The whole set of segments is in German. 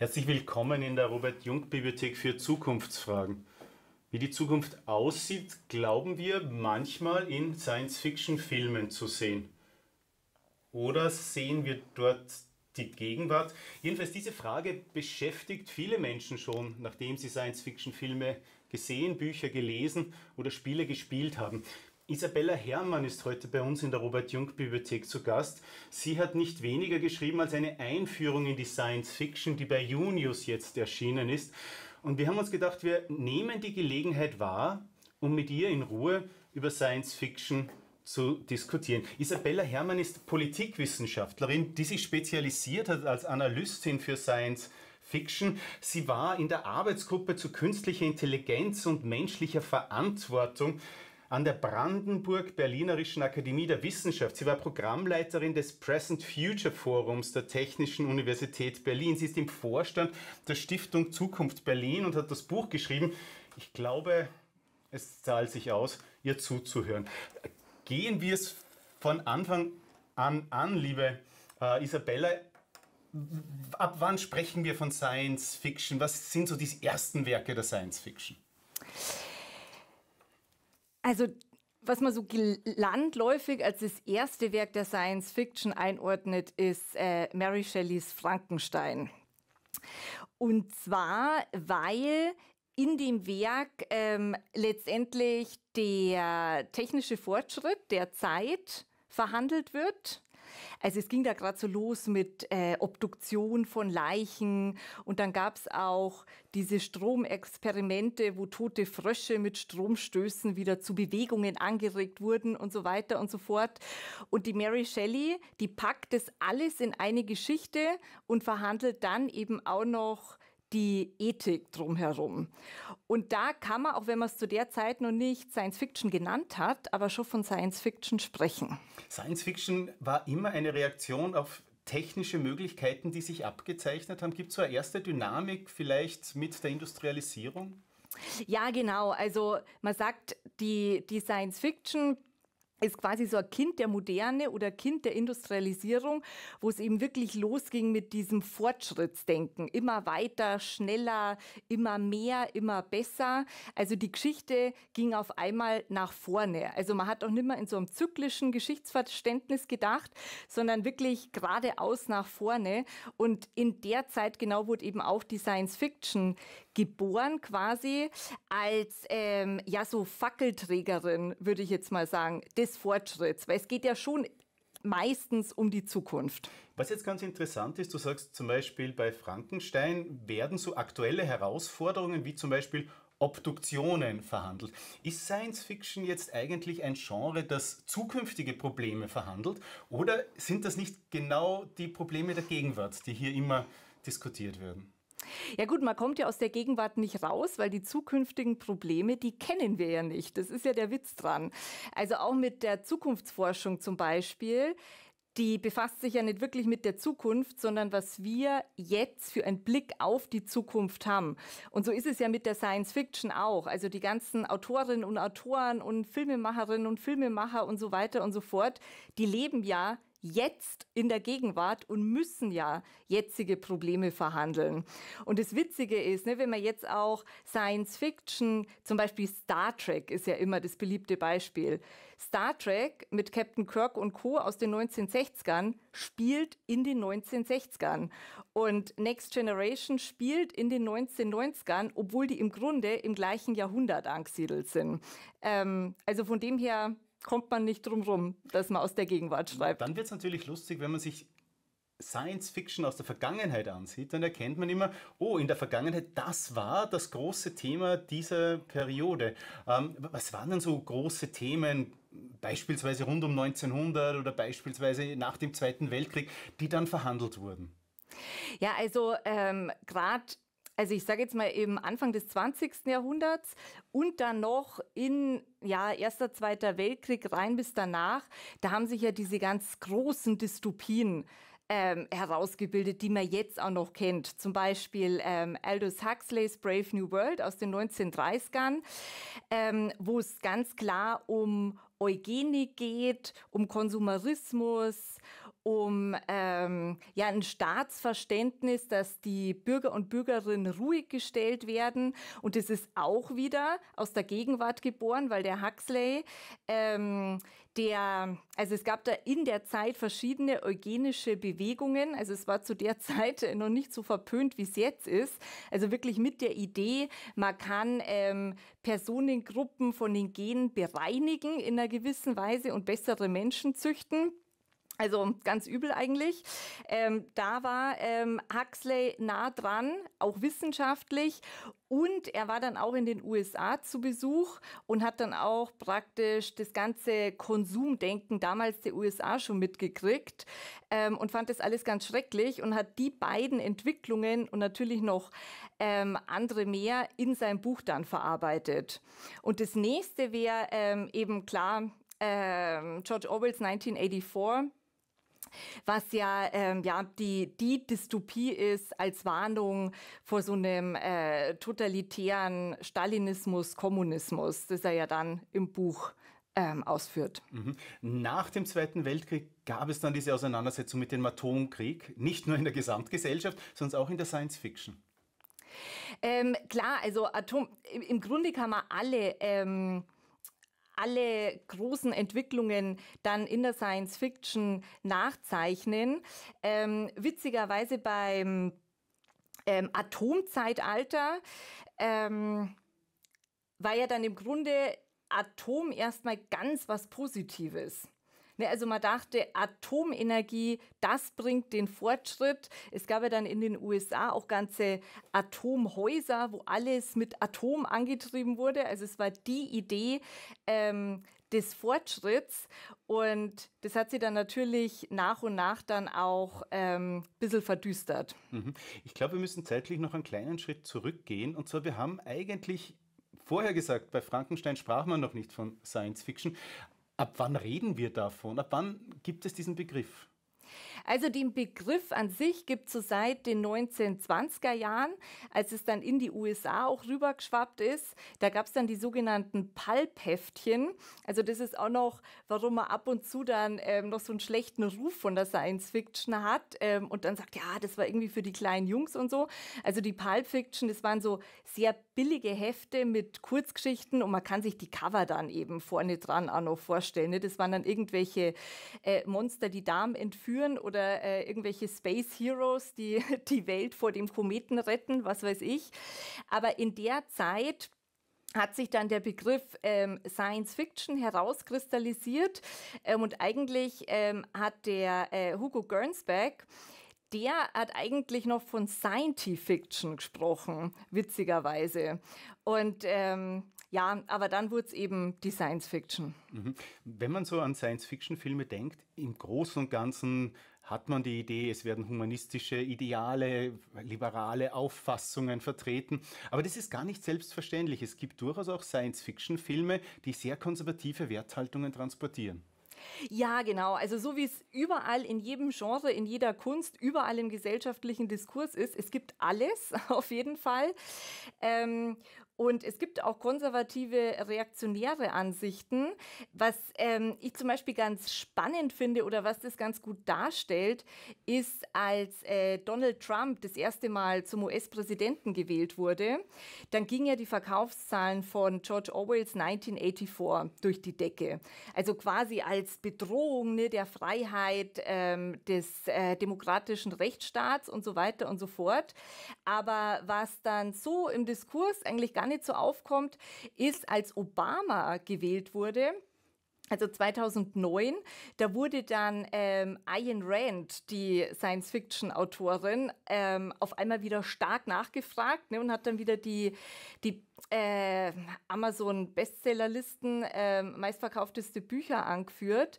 Herzlich willkommen in der Robert-Jung-Bibliothek für Zukunftsfragen. Wie die Zukunft aussieht, glauben wir manchmal in Science-Fiction-Filmen zu sehen. Oder sehen wir dort die Gegenwart? Jedenfalls diese Frage beschäftigt viele Menschen schon, nachdem sie Science-Fiction-Filme gesehen, Bücher gelesen oder Spiele gespielt haben. Isabella Herrmann ist heute bei uns in der Robert-Jung-Bibliothek zu Gast. Sie hat nicht weniger geschrieben als eine Einführung in die Science Fiction, die bei Junius jetzt erschienen ist. Und wir haben uns gedacht, wir nehmen die Gelegenheit wahr, um mit ihr in Ruhe über Science Fiction zu diskutieren. Isabella Herrmann ist Politikwissenschaftlerin, die sich spezialisiert hat als Analystin für Science Fiction. Sie war in der Arbeitsgruppe zu künstlicher Intelligenz und menschlicher Verantwortung an der Brandenburg-Berlinerischen Akademie der Wissenschaft. Sie war Programmleiterin des Present Future Forums der Technischen Universität Berlin. Sie ist im Vorstand der Stiftung Zukunft Berlin und hat das Buch geschrieben. Ich glaube, es zahlt sich aus, ihr zuzuhören. Gehen wir es von Anfang an an, liebe äh, Isabella. Ab wann sprechen wir von Science Fiction? Was sind so die ersten Werke der Science Fiction? Also was man so landläufig als das erste Werk der Science Fiction einordnet, ist äh, Mary Shelleys Frankenstein. Und zwar, weil in dem Werk ähm, letztendlich der technische Fortschritt der Zeit verhandelt wird also es ging da gerade so los mit äh, Obduktion von Leichen und dann gab es auch diese Stromexperimente, wo tote Frösche mit Stromstößen wieder zu Bewegungen angeregt wurden und so weiter und so fort. Und die Mary Shelley, die packt das alles in eine Geschichte und verhandelt dann eben auch noch die Ethik drumherum. Und da kann man, auch wenn man es zu der Zeit noch nicht Science Fiction genannt hat, aber schon von Science Fiction sprechen. Science Fiction war immer eine Reaktion auf technische Möglichkeiten, die sich abgezeichnet haben. Gibt es so eine erste Dynamik vielleicht mit der Industrialisierung? Ja, genau. Also man sagt, die, die Science Fiction ist quasi so ein Kind der Moderne oder Kind der Industrialisierung, wo es eben wirklich losging mit diesem Fortschrittsdenken. Immer weiter, schneller, immer mehr, immer besser. Also die Geschichte ging auf einmal nach vorne. Also man hat auch nicht mehr in so einem zyklischen Geschichtsverständnis gedacht, sondern wirklich geradeaus nach vorne. Und in der Zeit genau wurde eben auch die Science Fiction geboren quasi als ähm, ja so Fackelträgerin, würde ich jetzt mal sagen, des Fortschritts, weil es geht ja schon meistens um die Zukunft. Was jetzt ganz interessant ist, du sagst zum Beispiel bei Frankenstein werden so aktuelle Herausforderungen wie zum Beispiel Obduktionen verhandelt. Ist Science Fiction jetzt eigentlich ein Genre, das zukünftige Probleme verhandelt? Oder sind das nicht genau die Probleme der Gegenwart, die hier immer diskutiert werden? Ja gut, man kommt ja aus der Gegenwart nicht raus, weil die zukünftigen Probleme, die kennen wir ja nicht. Das ist ja der Witz dran. Also auch mit der Zukunftsforschung zum Beispiel die befasst sich ja nicht wirklich mit der Zukunft, sondern was wir jetzt für einen Blick auf die Zukunft haben. Und so ist es ja mit der Science Fiction auch. Also die ganzen Autorinnen und Autoren und Filmemacherinnen und Filmemacher und so weiter und so fort, die leben ja jetzt in der Gegenwart und müssen ja jetzige Probleme verhandeln. Und das Witzige ist, ne, wenn man jetzt auch Science Fiction, zum Beispiel Star Trek ist ja immer das beliebte Beispiel. Star Trek mit Captain Kirk und Co. aus den 1960ern spielt in den 1960ern. Und Next Generation spielt in den 1990ern, obwohl die im Grunde im gleichen Jahrhundert angesiedelt sind. Ähm, also von dem her kommt man nicht drum rum, dass man aus der Gegenwart schreibt. Dann wird es natürlich lustig, wenn man sich Science Fiction aus der Vergangenheit ansieht, dann erkennt man immer, oh, in der Vergangenheit, das war das große Thema dieser Periode. Ähm, was waren denn so große Themen, beispielsweise rund um 1900 oder beispielsweise nach dem Zweiten Weltkrieg, die dann verhandelt wurden? Ja, also ähm, gerade also ich sage jetzt mal eben Anfang des 20. Jahrhunderts und dann noch in ja, Erster, Zweiter Weltkrieg rein bis danach, da haben sich ja diese ganz großen Dystopien ähm, herausgebildet, die man jetzt auch noch kennt. Zum Beispiel ähm, Aldous Huxleys Brave New World aus den 1930ern, ähm, wo es ganz klar um Eugenik geht, um Konsumerismus, um ähm, ja, ein Staatsverständnis, dass die Bürger und Bürgerinnen ruhig gestellt werden. Und es ist auch wieder aus der Gegenwart geboren, weil der Huxley, ähm, der, also es gab da in der Zeit verschiedene eugenische Bewegungen. Also es war zu der Zeit äh, noch nicht so verpönt, wie es jetzt ist. Also wirklich mit der Idee, man kann ähm, Personengruppen von den Genen bereinigen in einer gewissen Weise und bessere Menschen züchten. Also ganz übel eigentlich. Ähm, da war ähm, Huxley nah dran, auch wissenschaftlich. Und er war dann auch in den USA zu Besuch und hat dann auch praktisch das ganze Konsumdenken damals der USA schon mitgekriegt ähm, und fand das alles ganz schrecklich und hat die beiden Entwicklungen und natürlich noch ähm, andere mehr in seinem Buch dann verarbeitet. Und das nächste wäre ähm, eben klar ähm, George Orwells 1984 was ja, ähm, ja die, die Dystopie ist als Warnung vor so einem äh, totalitären Stalinismus, Kommunismus, das er ja dann im Buch ähm, ausführt. Mhm. Nach dem Zweiten Weltkrieg gab es dann diese Auseinandersetzung mit dem Atomkrieg, nicht nur in der Gesamtgesellschaft, sondern auch in der Science Fiction. Ähm, klar, also Atom, im Grunde kann man alle. Ähm, alle großen Entwicklungen dann in der Science Fiction nachzeichnen. Ähm, witzigerweise beim ähm, Atomzeitalter ähm, war ja dann im Grunde Atom erstmal ganz was Positives. Ne, also man dachte, Atomenergie, das bringt den Fortschritt. Es gab ja dann in den USA auch ganze Atomhäuser, wo alles mit Atom angetrieben wurde. Also es war die Idee, ähm, des Fortschritts. Und das hat sie dann natürlich nach und nach dann auch ähm, ein bisschen verdüstert. Mhm. Ich glaube, wir müssen zeitlich noch einen kleinen Schritt zurückgehen. Und zwar, wir haben eigentlich vorher gesagt, bei Frankenstein sprach man noch nicht von Science Fiction, Ab wann reden wir davon? Ab wann gibt es diesen Begriff? Also den Begriff an sich gibt es so seit den 1920er Jahren, als es dann in die USA auch rübergeschwappt ist. Da gab es dann die sogenannten Pulp-Heftchen. Also das ist auch noch, warum man ab und zu dann ähm, noch so einen schlechten Ruf von der Science-Fiction hat ähm, und dann sagt, ja, das war irgendwie für die kleinen Jungs und so. Also die Pulp-Fiction, das waren so sehr billige Hefte mit Kurzgeschichten und man kann sich die Cover dann eben vorne dran auch noch vorstellen. Ne? Das waren dann irgendwelche äh, Monster, die Damen entführen oder oder äh, irgendwelche Space Heroes, die die Welt vor dem Kometen retten, was weiß ich. Aber in der Zeit hat sich dann der Begriff ähm, Science Fiction herauskristallisiert ähm, und eigentlich ähm, hat der äh, Hugo Gernsback der hat eigentlich noch von Scientific Fiction gesprochen, witzigerweise. Und ähm, ja, aber dann wurde es eben die Science Fiction. Mhm. Wenn man so an Science-Fiction-Filme denkt, im Großen und Ganzen hat man die Idee, es werden humanistische Ideale, liberale Auffassungen vertreten. Aber das ist gar nicht selbstverständlich. Es gibt durchaus auch Science-Fiction-Filme, die sehr konservative Werthaltungen transportieren. Ja, genau. Also so wie es überall in jedem Genre, in jeder Kunst, überall im gesellschaftlichen Diskurs ist, es gibt alles auf jeden Fall. Ähm, und es gibt auch konservative, reaktionäre Ansichten. Was ähm, ich zum Beispiel ganz spannend finde oder was das ganz gut darstellt, ist, als äh, Donald Trump das erste Mal zum US-Präsidenten gewählt wurde, dann gingen ja die Verkaufszahlen von George Orwells 1984 durch die Decke. Also quasi als Bedrohung ne, der Freiheit ähm, des äh, demokratischen Rechtsstaats und so weiter und so fort. Aber was dann so im Diskurs eigentlich ganz nicht so aufkommt, ist, als Obama gewählt wurde, also 2009, da wurde dann ähm, Ayn Rand, die Science-Fiction-Autorin, ähm, auf einmal wieder stark nachgefragt ne, und hat dann wieder die, die äh, Amazon-Bestsellerlisten äh, meistverkaufteste Bücher angeführt.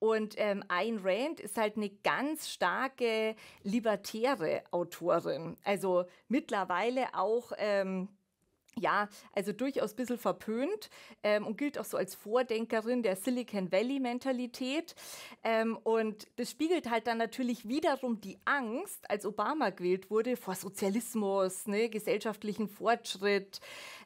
Und ähm, Ayn Rand ist halt eine ganz starke libertäre Autorin. Also mittlerweile auch... Ähm, ja, also durchaus ein bisschen verpönt ähm, und gilt auch so als Vordenkerin der Silicon Valley-Mentalität. Ähm, und das spiegelt halt dann natürlich wiederum die Angst, als Obama gewählt wurde, vor Sozialismus, ne, gesellschaftlichen Fortschritt,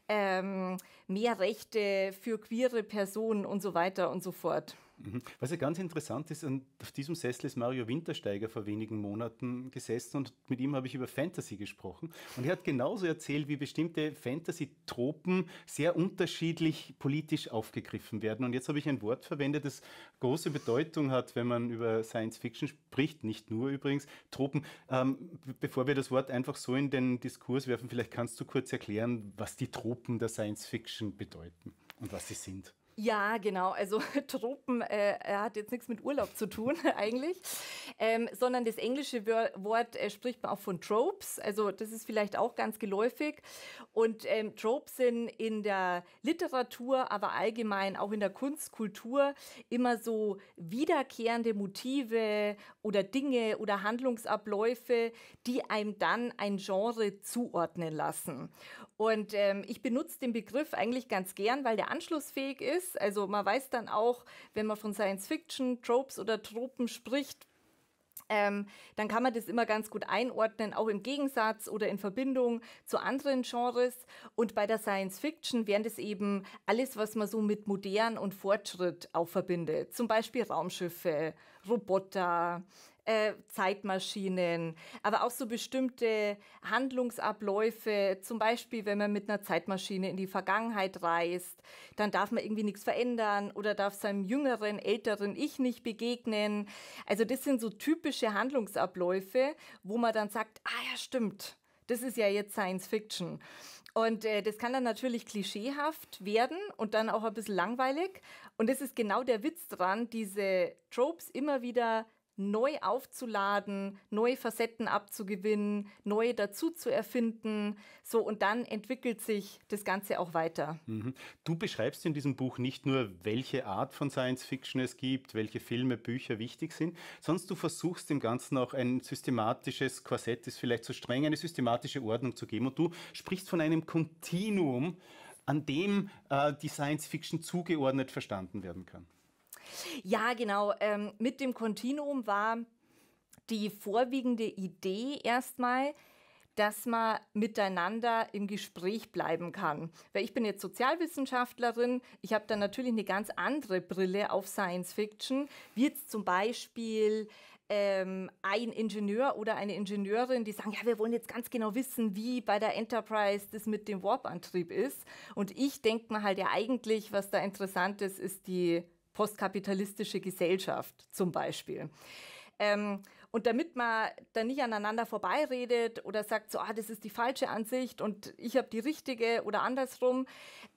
ähm, mehr Rechte für queere Personen und so weiter und so fort. Mhm. Was ja ganz interessant ist, auf diesem Sessel ist Mario Wintersteiger vor wenigen Monaten gesessen und mit ihm habe ich über Fantasy gesprochen. Und er hat genauso erzählt, wie bestimmte Fantasy-Tropen sehr unterschiedlich politisch aufgegriffen werden. Und jetzt habe ich ein Wort verwendet, das große Bedeutung hat, wenn man über Science Fiction spricht, nicht nur übrigens, Tropen. Ähm, bevor wir das Wort einfach so in den Diskurs werfen, vielleicht kannst du kurz erklären, was die Tropen der Science Fiction bedeuten und was sie sind. Ja, genau. Also Tropen äh, hat jetzt nichts mit Urlaub zu tun eigentlich, ähm, sondern das englische Wort äh, spricht man auch von Tropes. Also das ist vielleicht auch ganz geläufig. Und ähm, Tropes sind in der Literatur, aber allgemein auch in der Kunstkultur immer so wiederkehrende Motive oder Dinge oder Handlungsabläufe, die einem dann ein Genre zuordnen lassen. Und ähm, ich benutze den Begriff eigentlich ganz gern, weil der anschlussfähig ist. Also man weiß dann auch, wenn man von Science Fiction, Tropes oder Tropen spricht, ähm, dann kann man das immer ganz gut einordnen, auch im Gegensatz oder in Verbindung zu anderen Genres. Und bei der Science Fiction wären das eben alles, was man so mit modern und Fortschritt auch verbindet. Zum Beispiel Raumschiffe, Roboter, äh, Zeitmaschinen, aber auch so bestimmte Handlungsabläufe. Zum Beispiel, wenn man mit einer Zeitmaschine in die Vergangenheit reist, dann darf man irgendwie nichts verändern oder darf seinem jüngeren, älteren Ich nicht begegnen. Also das sind so typische Handlungsabläufe, wo man dann sagt, ah ja, stimmt. Das ist ja jetzt Science Fiction. Und äh, das kann dann natürlich klischeehaft werden und dann auch ein bisschen langweilig. Und das ist genau der Witz dran, diese Tropes immer wieder neu aufzuladen, neue Facetten abzugewinnen, neue dazu zu erfinden. So, und dann entwickelt sich das Ganze auch weiter. Mhm. Du beschreibst in diesem Buch nicht nur, welche Art von Science Fiction es gibt, welche Filme, Bücher wichtig sind, sonst du versuchst dem Ganzen auch ein systematisches Korsett, ist vielleicht zu streng, eine systematische Ordnung zu geben. Und du sprichst von einem Kontinuum, an dem äh, die Science Fiction zugeordnet verstanden werden kann. Ja, genau. Ähm, mit dem Kontinuum war die vorwiegende Idee erstmal, dass man miteinander im Gespräch bleiben kann. Weil ich bin jetzt Sozialwissenschaftlerin, ich habe da natürlich eine ganz andere Brille auf Science Fiction, wie jetzt zum Beispiel ähm, ein Ingenieur oder eine Ingenieurin, die sagen, ja, wir wollen jetzt ganz genau wissen, wie bei der Enterprise das mit dem Warp-Antrieb ist. Und ich denke mir halt ja eigentlich, was da interessant ist, ist die postkapitalistische Gesellschaft zum Beispiel. Ähm, und damit man da nicht aneinander vorbeiredet oder sagt, so, ah, das ist die falsche Ansicht und ich habe die richtige oder andersrum,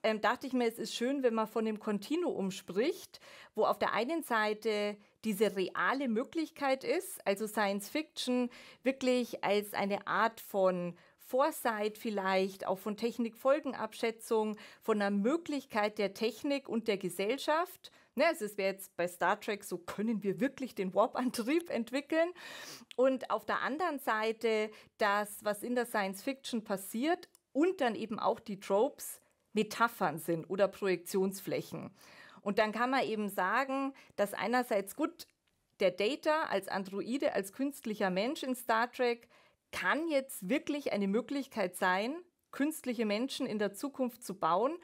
ähm, dachte ich mir, es ist schön, wenn man von dem Kontinuum spricht, wo auf der einen Seite diese reale Möglichkeit ist, also Science Fiction wirklich als eine Art von Foresight vielleicht, auch von Technikfolgenabschätzung, von der Möglichkeit der Technik und der Gesellschaft. Ne, also es wäre jetzt bei Star Trek so, können wir wirklich den Warp-Antrieb entwickeln? Und auf der anderen Seite das, was in der Science Fiction passiert und dann eben auch die Tropes Metaphern sind oder Projektionsflächen. Und dann kann man eben sagen, dass einerseits gut der Data als Androide, als künstlicher Mensch in Star Trek kann jetzt wirklich eine Möglichkeit sein, künstliche Menschen in der Zukunft zu bauen?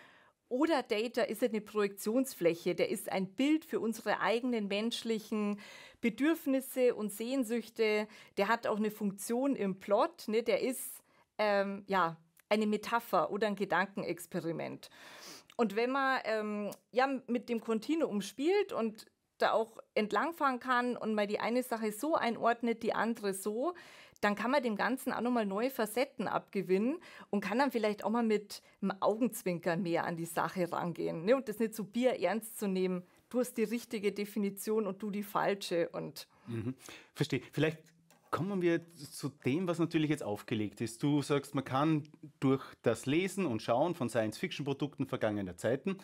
Oder Data ist eine Projektionsfläche, der ist ein Bild für unsere eigenen menschlichen Bedürfnisse und Sehnsüchte, der hat auch eine Funktion im Plot, ne? der ist ähm, ja eine Metapher oder ein Gedankenexperiment. Und wenn man ähm, ja, mit dem Kontinuum spielt und da auch entlangfahren kann und mal die eine Sache so einordnet, die andere so, dann kann man dem Ganzen auch nochmal neue Facetten abgewinnen und kann dann vielleicht auch mal mit einem Augenzwinker mehr an die Sache rangehen ne? und das nicht so bier ernst zu nehmen. Du hast die richtige Definition und du die falsche und. Mhm. Verstehe. Vielleicht kommen wir zu dem, was natürlich jetzt aufgelegt ist. Du sagst, man kann durch das Lesen und Schauen von Science-Fiction-Produkten vergangener Zeiten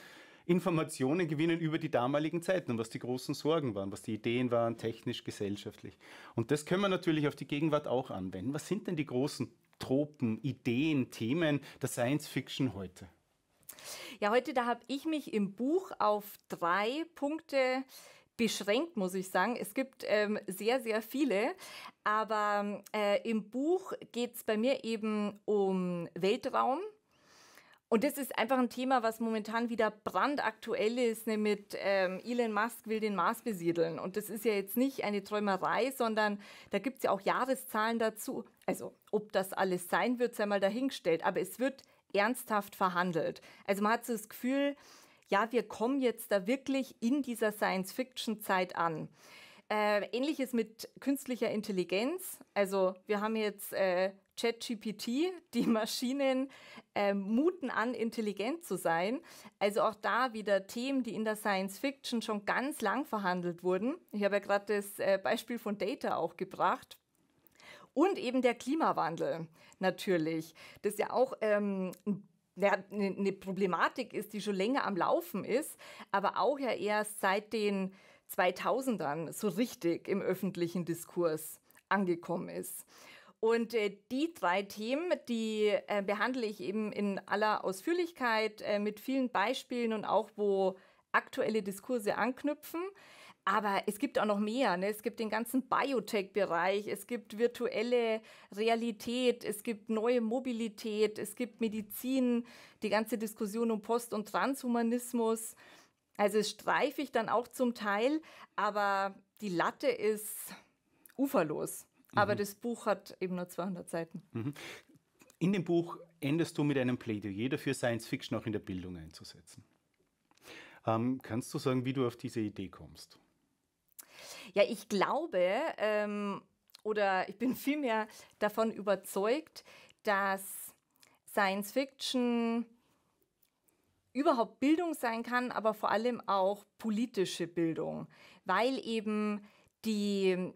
Informationen gewinnen über die damaligen Zeiten und was die großen Sorgen waren, was die Ideen waren, technisch, gesellschaftlich. Und das können wir natürlich auf die Gegenwart auch anwenden. Was sind denn die großen Tropen, Ideen, Themen der Science Fiction heute? Ja, heute, da habe ich mich im Buch auf drei Punkte beschränkt, muss ich sagen. Es gibt ähm, sehr, sehr viele, aber ähm, äh, im Buch geht es bei mir eben um Weltraum, und das ist einfach ein Thema, was momentan wieder brandaktuell ist, nämlich ne, ähm, Elon Musk will den Mars besiedeln. Und das ist ja jetzt nicht eine Träumerei, sondern da gibt es ja auch Jahreszahlen dazu. Also ob das alles sein wird, sei mal dahingestellt. Aber es wird ernsthaft verhandelt. Also man hat so das Gefühl, ja, wir kommen jetzt da wirklich in dieser Science-Fiction-Zeit an. Äh, Ähnliches mit künstlicher Intelligenz. Also wir haben jetzt äh, ChatGPT, die Maschinen ähm, muten an, intelligent zu sein. Also auch da wieder Themen, die in der Science Fiction schon ganz lang verhandelt wurden. Ich habe ja gerade das äh, Beispiel von Data auch gebracht. Und eben der Klimawandel natürlich. Das ist ja auch ähm, ja, eine ne Problematik ist, die schon länger am Laufen ist, aber auch ja erst seit den 2000ern so richtig im öffentlichen Diskurs angekommen ist. Und äh, die drei Themen, die äh, behandle ich eben in aller Ausführlichkeit äh, mit vielen Beispielen und auch wo aktuelle Diskurse anknüpfen. Aber es gibt auch noch mehr. Ne? Es gibt den ganzen Biotech-Bereich, es gibt virtuelle Realität, es gibt neue Mobilität, es gibt Medizin, die ganze Diskussion um Post- und Transhumanismus. Also es streife ich dann auch zum Teil, aber die Latte ist uferlos. Aber mhm. das Buch hat eben nur 200 Seiten. Mhm. In dem Buch endest du mit einem Plädoyer dafür, Science Fiction auch in der Bildung einzusetzen. Ähm, kannst du sagen, wie du auf diese Idee kommst? Ja, ich glaube ähm, oder ich bin vielmehr davon überzeugt, dass Science Fiction überhaupt Bildung sein kann, aber vor allem auch politische Bildung, weil eben die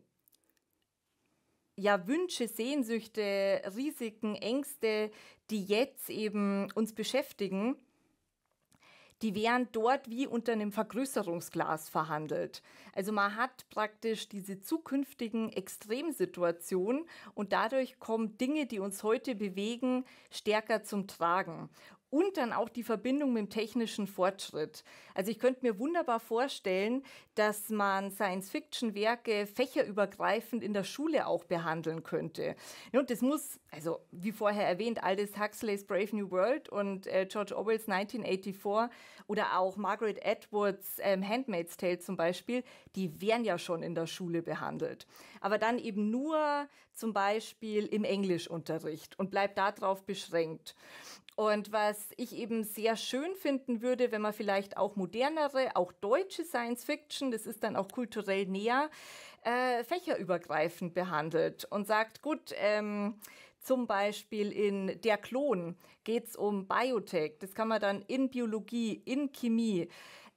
ja, Wünsche, Sehnsüchte, Risiken, Ängste, die jetzt eben uns beschäftigen, die wären dort wie unter einem Vergrößerungsglas verhandelt. Also man hat praktisch diese zukünftigen Extremsituationen und dadurch kommen Dinge, die uns heute bewegen, stärker zum Tragen und dann auch die Verbindung mit dem technischen Fortschritt. Also ich könnte mir wunderbar vorstellen, dass man Science-Fiction-Werke fächerübergreifend in der Schule auch behandeln könnte. Und das muss, also wie vorher erwähnt, Aldous Huxleys Brave New World und äh, George Orwells 1984 oder auch Margaret Edwards ähm, Handmaid's Tale zum Beispiel, die wären ja schon in der Schule behandelt. Aber dann eben nur zum Beispiel im Englischunterricht und bleibt darauf beschränkt. Und was ich eben sehr schön finden würde, wenn man vielleicht auch modernere, auch deutsche Science Fiction, das ist dann auch kulturell näher, äh, fächerübergreifend behandelt und sagt, gut, ähm, zum Beispiel in Der Klon geht es um Biotech. Das kann man dann in Biologie, in Chemie,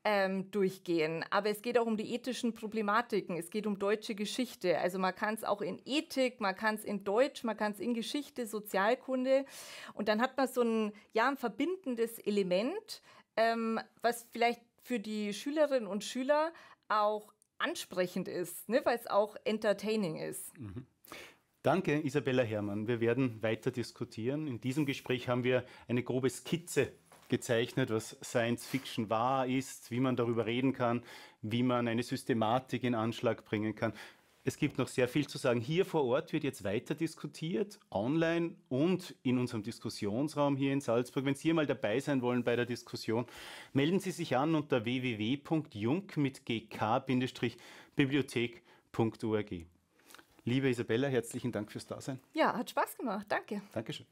ähm, durchgehen. Aber es geht auch um die ethischen Problematiken. Es geht um deutsche Geschichte. Also man kann es auch in Ethik, man kann es in Deutsch, man kann es in Geschichte, Sozialkunde. Und dann hat man so ein, ja, ein verbindendes Element, ähm, was vielleicht für die Schülerinnen und Schüler auch ansprechend ist, ne, weil es auch entertaining ist. Mhm. Danke, Isabella Herrmann. Wir werden weiter diskutieren. In diesem Gespräch haben wir eine grobe Skizze gezeichnet, was Science Fiction wahr ist, wie man darüber reden kann, wie man eine Systematik in Anschlag bringen kann. Es gibt noch sehr viel zu sagen. Hier vor Ort wird jetzt weiter diskutiert, online und in unserem Diskussionsraum hier in Salzburg. Wenn Sie mal dabei sein wollen bei der Diskussion, melden Sie sich an unter www.junk mit gk-bibliothek.org. Liebe Isabella, herzlichen Dank fürs Dasein. Ja, hat Spaß gemacht. Danke. Dankeschön.